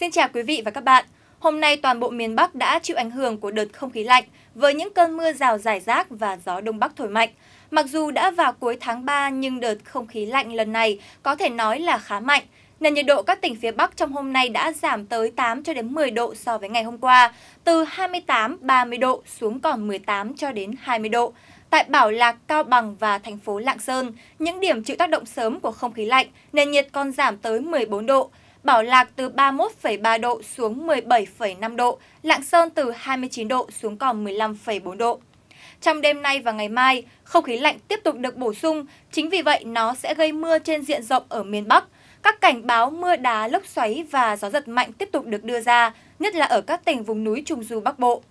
Xin chào quý vị và các bạn. Hôm nay toàn bộ miền Bắc đã chịu ảnh hưởng của đợt không khí lạnh với những cơn mưa rào rải rác và gió đông bắc thổi mạnh. Mặc dù đã vào cuối tháng 3 nhưng đợt không khí lạnh lần này có thể nói là khá mạnh. Nền nhiệt độ các tỉnh phía Bắc trong hôm nay đã giảm tới 8 cho đến 10 độ so với ngày hôm qua, từ 28-30 độ xuống còn 18 cho đến 20 độ. Tại Bảo Lạc, Cao Bằng và thành phố Lạng Sơn, những điểm chịu tác động sớm của không khí lạnh, nền nhiệt còn giảm tới 14 độ, Bảo Lạc từ 31,3 độ xuống 17,5 độ, Lạng Sơn từ 29 độ xuống còn 15,4 độ. Trong đêm nay và ngày mai, không khí lạnh tiếp tục được bổ sung, chính vì vậy nó sẽ gây mưa trên diện rộng ở miền Bắc. Các cảnh báo mưa đá, lốc xoáy và gió giật mạnh tiếp tục được đưa ra, nhất là ở các tỉnh vùng núi Trung Du Bắc Bộ.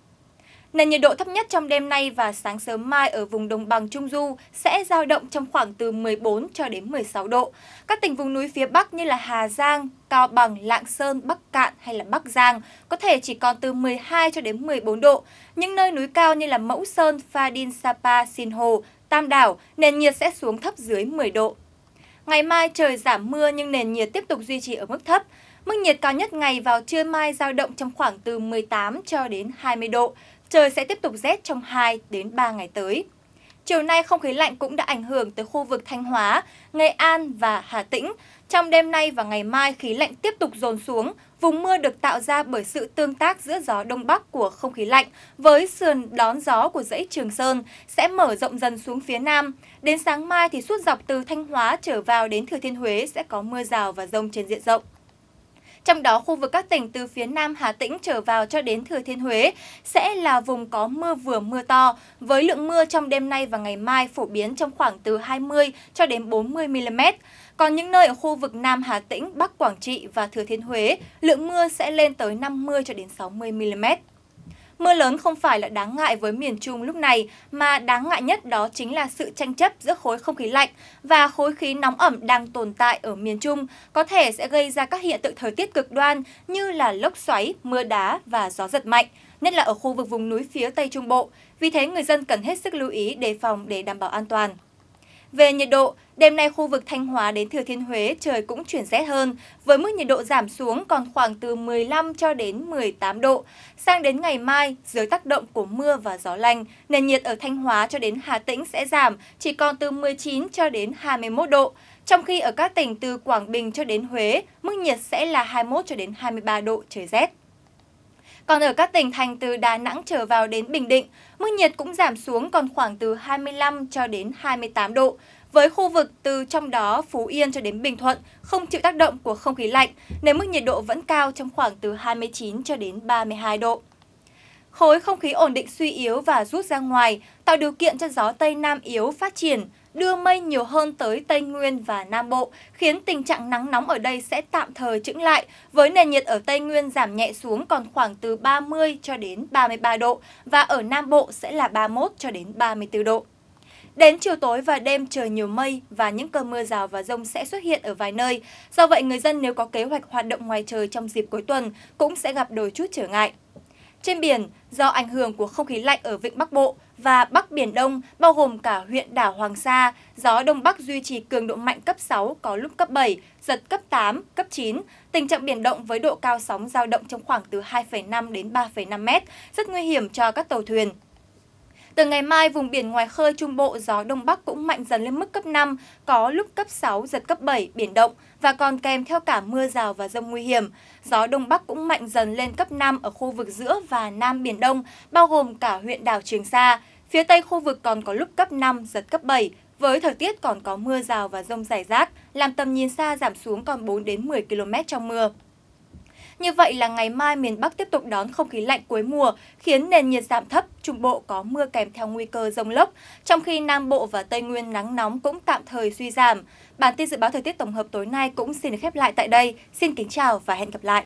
Nền nhiệt độ thấp nhất trong đêm nay và sáng sớm mai ở vùng đồng bằng Trung Du sẽ dao động trong khoảng từ 14 cho đến 16 độ. Các tỉnh vùng núi phía Bắc như là Hà Giang, Cao Bằng, Lạng Sơn, Bắc Cạn hay là Bắc Giang có thể chỉ còn từ 12 cho đến 14 độ. Những nơi núi cao như là Mẫu Sơn, Pha Đin, Sapa, Sinh Hồ, Tam Đảo, nền nhiệt sẽ xuống thấp dưới 10 độ. Ngày mai trời giảm mưa nhưng nền nhiệt tiếp tục duy trì ở mức thấp. Mức nhiệt cao nhất ngày vào trưa mai giao động trong khoảng từ 18 cho đến 20 độ trời sẽ tiếp tục rét trong 2 đến 3 ngày tới. Chiều nay không khí lạnh cũng đã ảnh hưởng tới khu vực Thanh Hóa, Nghệ An và Hà Tĩnh. Trong đêm nay và ngày mai khí lạnh tiếp tục dồn xuống, vùng mưa được tạo ra bởi sự tương tác giữa gió đông bắc của không khí lạnh với sườn đón gió của dãy Trường Sơn sẽ mở rộng dần xuống phía nam. Đến sáng mai thì suốt dọc từ Thanh Hóa trở vào đến Thừa Thiên Huế sẽ có mưa rào và rông trên diện rộng. Trong đó, khu vực các tỉnh từ phía Nam Hà Tĩnh trở vào cho đến Thừa Thiên Huế sẽ là vùng có mưa vừa mưa to, với lượng mưa trong đêm nay và ngày mai phổ biến trong khoảng từ 20 cho đến 40 mm. Còn những nơi ở khu vực Nam Hà Tĩnh, Bắc Quảng Trị và Thừa Thiên Huế, lượng mưa sẽ lên tới 50 cho đến 60 mm. Mưa lớn không phải là đáng ngại với miền Trung lúc này, mà đáng ngại nhất đó chính là sự tranh chấp giữa khối không khí lạnh và khối khí nóng ẩm đang tồn tại ở miền Trung, có thể sẽ gây ra các hiện tượng thời tiết cực đoan như là lốc xoáy, mưa đá và gió giật mạnh, nhất là ở khu vực vùng núi phía Tây Trung Bộ. Vì thế, người dân cần hết sức lưu ý đề phòng để đảm bảo an toàn. Về nhiệt độ, đêm nay khu vực Thanh Hóa đến Thừa Thiên Huế trời cũng chuyển rét hơn, với mức nhiệt độ giảm xuống còn khoảng từ 15 cho đến 18 độ. Sang đến ngày mai, dưới tác động của mưa và gió lạnh, nền nhiệt ở Thanh Hóa cho đến Hà Tĩnh sẽ giảm, chỉ còn từ 19 cho đến 21 độ. Trong khi ở các tỉnh từ Quảng Bình cho đến Huế, mức nhiệt sẽ là 21 cho đến 23 độ trời rét. Còn ở các tỉnh thành từ Đà Nẵng trở vào đến Bình Định, mức nhiệt cũng giảm xuống còn khoảng từ 25 cho đến 28 độ. Với khu vực từ trong đó Phú Yên cho đến Bình Thuận không chịu tác động của không khí lạnh, nên mức nhiệt độ vẫn cao trong khoảng từ 29 cho đến 32 độ. Khối không khí ổn định suy yếu và rút ra ngoài, tạo điều kiện cho gió Tây Nam yếu phát triển, đưa mây nhiều hơn tới Tây Nguyên và Nam Bộ, khiến tình trạng nắng nóng ở đây sẽ tạm thời chững lại, với nền nhiệt ở Tây Nguyên giảm nhẹ xuống còn khoảng từ 30 cho đến 33 độ và ở Nam Bộ sẽ là 31 cho đến 34 độ. Đến chiều tối và đêm trời nhiều mây và những cơn mưa rào và rông sẽ xuất hiện ở vài nơi. Do vậy, người dân nếu có kế hoạch hoạt động ngoài trời trong dịp cuối tuần cũng sẽ gặp đôi chút trở ngại. Trên biển, do ảnh hưởng của không khí lạnh ở Vịnh Bắc Bộ và Bắc Biển Đông, bao gồm cả huyện đảo Hoàng Sa, gió Đông Bắc duy trì cường độ mạnh cấp 6, có lúc cấp 7, giật cấp 8, cấp 9. Tình trạng biển động với độ cao sóng dao động trong khoảng từ 2,5 đến 3,5 mét, rất nguy hiểm cho các tàu thuyền. Từ ngày mai, vùng biển ngoài khơi Trung Bộ gió Đông Bắc cũng mạnh dần lên mức cấp 5, có lúc cấp 6, giật cấp 7, biển động và còn kèm theo cả mưa rào và rông nguy hiểm. Gió Đông Bắc cũng mạnh dần lên cấp 5 ở khu vực giữa và Nam Biển Đông, bao gồm cả huyện đảo Trường Sa. Phía Tây khu vực còn có lúc cấp 5, giật cấp 7, với thời tiết còn có mưa rào và rông rải rác, làm tầm nhìn xa giảm xuống còn 4 đến 10 km trong mưa. Như vậy là ngày mai miền Bắc tiếp tục đón không khí lạnh cuối mùa, khiến nền nhiệt giảm thấp, Trung Bộ có mưa kèm theo nguy cơ rông lốc, trong khi Nam Bộ và Tây Nguyên nắng nóng cũng tạm thời suy giảm. Bản tin dự báo thời tiết tổng hợp tối nay cũng xin được khép lại tại đây. Xin kính chào và hẹn gặp lại.